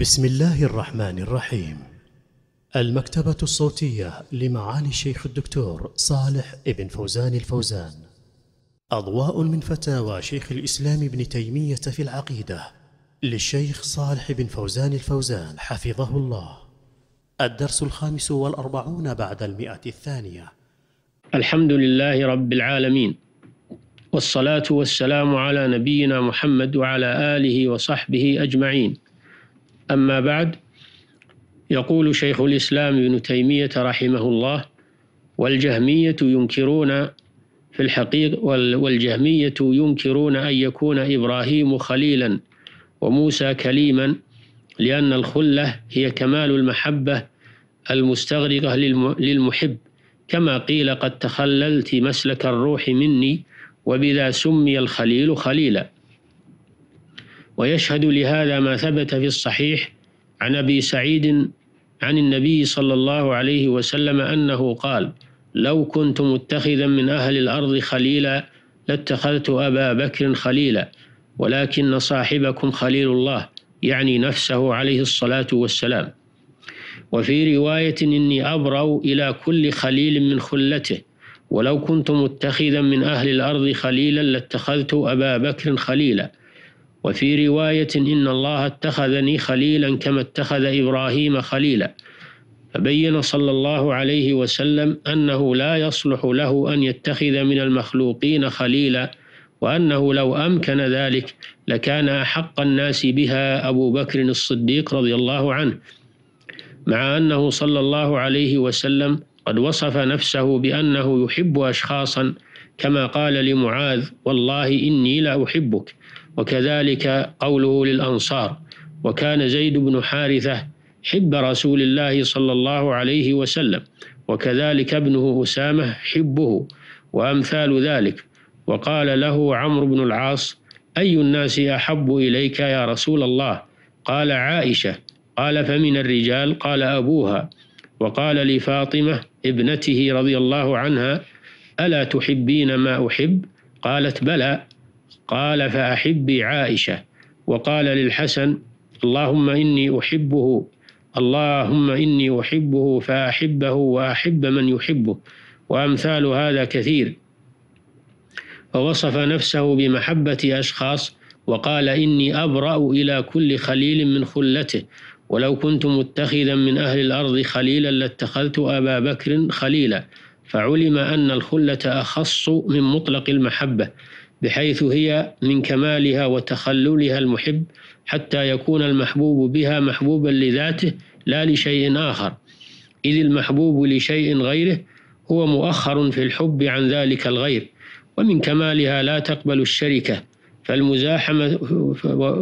بسم الله الرحمن الرحيم المكتبة الصوتية لمعالي الشيخ الدكتور صالح ابن فوزان الفوزان أضواء من فتاوى شيخ الإسلام ابن تيمية في العقيدة للشيخ صالح بن فوزان الفوزان حفظه الله الدرس الخامس والأربعون بعد المئة الثانية الحمد لله رب العالمين والصلاة والسلام على نبينا محمد وعلى آله وصحبه أجمعين أما بعد يقول شيخ الإسلام ابن تيمية رحمه الله والجهمية ينكرون في الحقيقة والجهمية ينكرون أن يكون إبراهيم خليلا وموسى كليما لأن الخلة هي كمال المحبة المستغرقة للمحب كما قيل قد تخللت مسلك الروح مني وبذا سمي الخليل خليلا ويشهد لهذا ما ثبت في الصحيح عن أبي سعيد عن النبي صلى الله عليه وسلم أنه قال لو كنت متخذا من أهل الأرض خليلا لاتخذت أبا بكر خليلا ولكن صاحبكم خليل الله يعني نفسه عليه الصلاة والسلام وفي رواية إني أبرأ إلى كل خليل من خلته ولو كنت متخذا من أهل الأرض خليلا لاتخذت أبا بكر خليلا وفي رواية إن الله اتخذني خليلا كما اتخذ إبراهيم خليلا فبين صلى الله عليه وسلم أنه لا يصلح له أن يتخذ من المخلوقين خليلا وأنه لو أمكن ذلك لكان أحق الناس بها أبو بكر الصديق رضي الله عنه مع أنه صلى الله عليه وسلم قد وصف نفسه بأنه يحب أشخاصا كما قال لمعاذ والله إني لأحبك أحبك وكذلك قوله للأنصار وكان زيد بن حارثة حب رسول الله صلى الله عليه وسلم وكذلك ابنه أسامة حبه وأمثال ذلك وقال له عمرو بن العاص أي الناس أحب إليك يا رسول الله قال عائشة قال فمن الرجال قال أبوها وقال لفاطمة ابنته رضي الله عنها ألا تحبين ما أحب قالت بلى قال فأحبي عائشة وقال للحسن اللهم إني أحبه اللهم إني أحبه فأحبه وأحب من يحبه وأمثال هذا كثير فوصف نفسه بمحبة أشخاص وقال إني أبرأ إلى كل خليل من خلته ولو كنت متخذا من أهل الأرض خليلا لاتخذت أبا بكر خليلا فعلم أن الخلة أخص من مطلق المحبة بحيث هي من كمالها وتخللها المحب حتى يكون المحبوب بها محبوبا لذاته لا لشيء آخر إذ المحبوب لشيء غيره هو مؤخر في الحب عن ذلك الغير ومن كمالها لا تقبل الشركة فالمزاحمة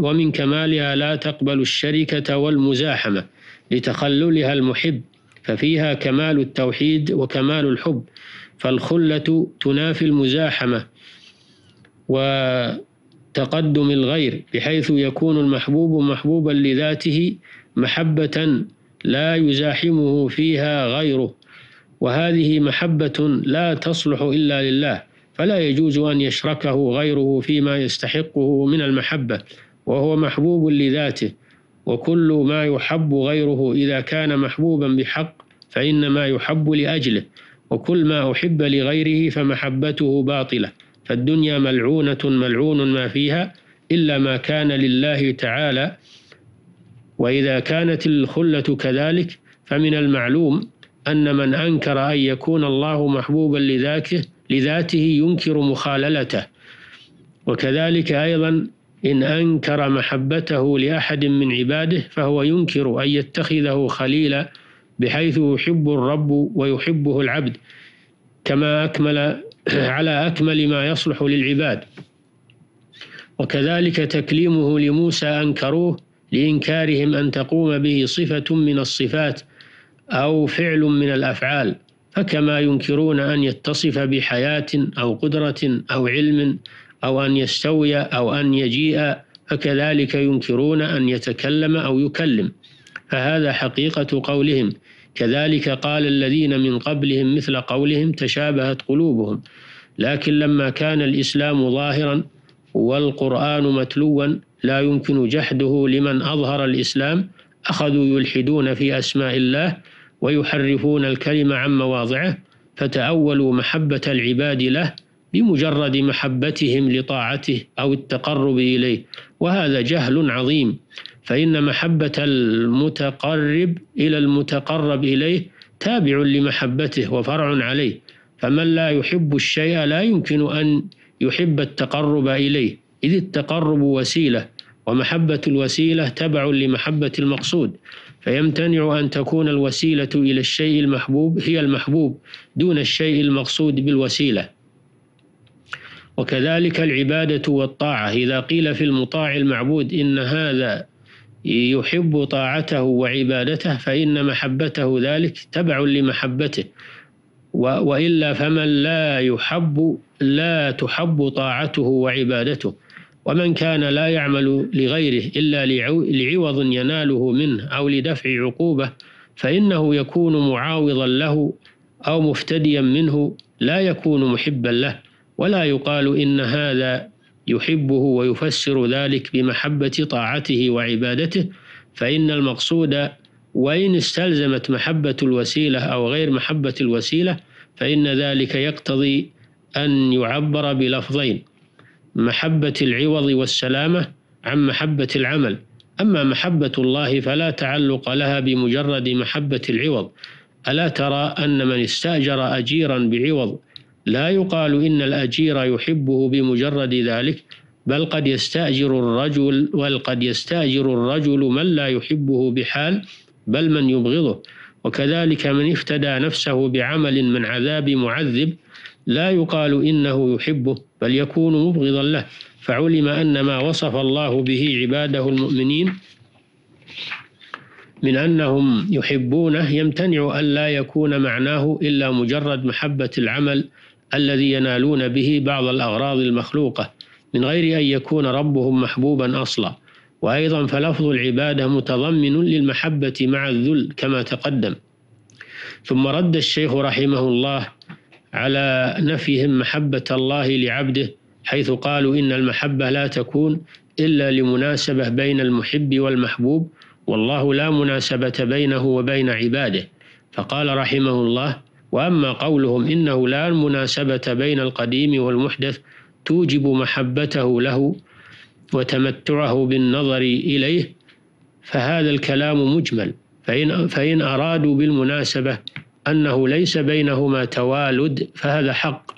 ومن كمالها لا تقبل الشركة والمزاحمة لتخللها المحب ففيها كمال التوحيد وكمال الحب فالخلة تنافي المزاحمة وتقدم الغير بحيث يكون المحبوب محبوبا لذاته محبة لا يزاحمه فيها غيره وهذه محبة لا تصلح إلا لله فلا يجوز أن يشركه غيره فيما يستحقه من المحبة وهو محبوب لذاته وكل ما يحب غيره إذا كان محبوبا بحق فإنما يحب لأجله وكل ما أحب لغيره فمحبته باطلة فالدنيا ملعونة ملعون ما فيها إلا ما كان لله تعالى وإذا كانت الخلة كذلك فمن المعلوم أن من أنكر أن يكون الله محبوبا لذاته, لذاته ينكر مخاللته وكذلك أيضا إن أنكر محبته لأحد من عباده فهو ينكر أن يتخذه خليلا بحيث يحب الرب ويحبه العبد كما أكمل على أكمل ما يصلح للعباد وكذلك تكليمه لموسى أنكروه لإنكارهم أن تقوم به صفة من الصفات أو فعل من الأفعال فكما ينكرون أن يتصف بحياة أو قدرة أو علم أو أن يستوي أو أن يجيء فكذلك ينكرون أن يتكلم أو يكلم فهذا حقيقة قولهم كذلك قال الذين من قبلهم مثل قولهم تشابهت قلوبهم لكن لما كان الإسلام ظاهرا والقرآن متلوا لا يمكن جحده لمن أظهر الإسلام أخذوا يلحدون في أسماء الله ويحرفون الكلمة عن مواضعه فتأولوا محبة العباد له بمجرد محبتهم لطاعته أو التقرب إليه وهذا جهل عظيم فإن محبة المتقرب إلى المتقرب إليه تابع لمحبته وفرع عليه فمن لا يحب الشيء لا يمكن أن يحب التقرب إليه إذ التقرب وسيلة ومحبة الوسيلة تبع لمحبة المقصود فيمتنع أن تكون الوسيلة إلى الشيء المحبوب هي المحبوب دون الشيء المقصود بالوسيلة وكذلك العبادة والطاعة إذا قيل في المطاع المعبود إن هذا يحب طاعته وعبادته فإن محبته ذلك تبع لمحبته وإلا فمن لا يحب لا تحب طاعته وعبادته ومن كان لا يعمل لغيره إلا لعوض يناله منه أو لدفع عقوبة فإنه يكون معاوضا له أو مفتديا منه لا يكون محبا له ولا يقال إن هذا يحبه ويفسر ذلك بمحبة طاعته وعبادته فإن المقصود وإن استلزمت محبة الوسيلة أو غير محبة الوسيلة فإن ذلك يقتضي أن يعبر بلفظين محبة العوض والسلامة عن محبة العمل أما محبة الله فلا تعلق لها بمجرد محبة العوض ألا ترى أن من استأجر أجيرا بعوض لا يقال إن الأجير يحبه بمجرد ذلك بل قد يستأجر الرجل والقد يستأجر الرجل من لا يحبه بحال بل من يبغضه وكذلك من افتدى نفسه بعمل من عذاب معذب لا يقال إنه يحبه بل يكون مبغضا له فعلم أن ما وصف الله به عباده المؤمنين من أنهم يحبونه يمتنع أن لا يكون معناه إلا مجرد محبة العمل الذي ينالون به بعض الأغراض المخلوقة من غير أن يكون ربهم محبوبا أصلا وأيضا فلفظ العبادة متضمن للمحبة مع الذل كما تقدم ثم رد الشيخ رحمه الله على نفيهم محبة الله لعبده حيث قالوا إن المحبة لا تكون إلا لمناسبة بين المحب والمحبوب والله لا مناسبة بينه وبين عباده فقال رحمه الله وأما قولهم إنه لا مناسبة بين القديم والمحدث توجب محبته له وتمتعه بالنظر إليه فهذا الكلام مجمل فإن, فإن أرادوا بالمناسبة أنه ليس بينهما توالد فهذا حق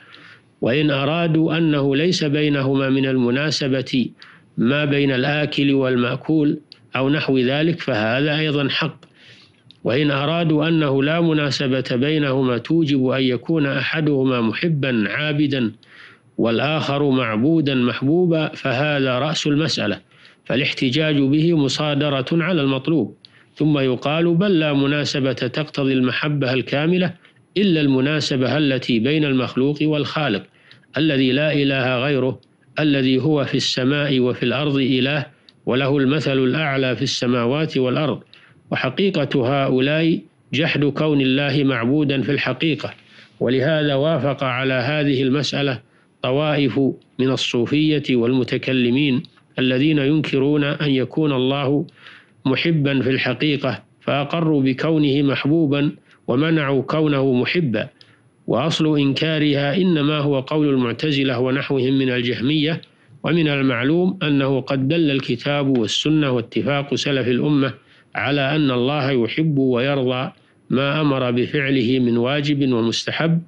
وإن أرادوا أنه ليس بينهما من المناسبة ما بين الآكل والمأكول أو نحو ذلك فهذا أيضا حق وإن أرادوا أنه لا مناسبة بينهما توجب أن يكون أحدهما محبا عابدا والآخر معبودا محبوبا فهذا رأس المسألة فالاحتجاج به مصادرة على المطلوب ثم يقال بل لا مناسبة تقتضي المحبة الكاملة إلا المناسبة التي بين المخلوق والخالق الذي لا إله غيره الذي هو في السماء وفي الأرض إله وله المثل الأعلى في السماوات والأرض وحقيقة هؤلاء جحد كون الله معبودا في الحقيقة ولهذا وافق على هذه المسألة طوائف من الصوفية والمتكلمين الذين ينكرون أن يكون الله محبا في الحقيقة فأقروا بكونه محبوبا ومنعوا كونه محبا وأصل إنكارها إنما هو قول المعتزلة ونحوهم من الجهمية ومن المعلوم أنه قد دل الكتاب والسنة واتفاق سلف الأمة على أن الله يحب ويرضى ما أمر بفعله من واجب ومستحب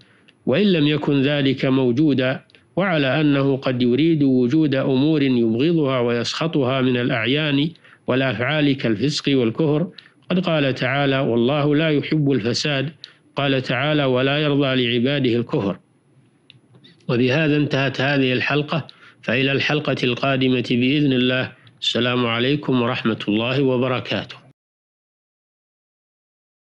وإن لم يكن ذلك موجودا وعلى أنه قد يريد وجود أمور يبغضها ويسخطها من الأعيان والأفعال كالفسق والكهر قد قال تعالى والله لا يحب الفساد قال تعالى ولا يرضى لعباده الكهر وبهذا انتهت هذه الحلقة فإلى الحلقة القادمة بإذن الله السلام عليكم ورحمة الله وبركاته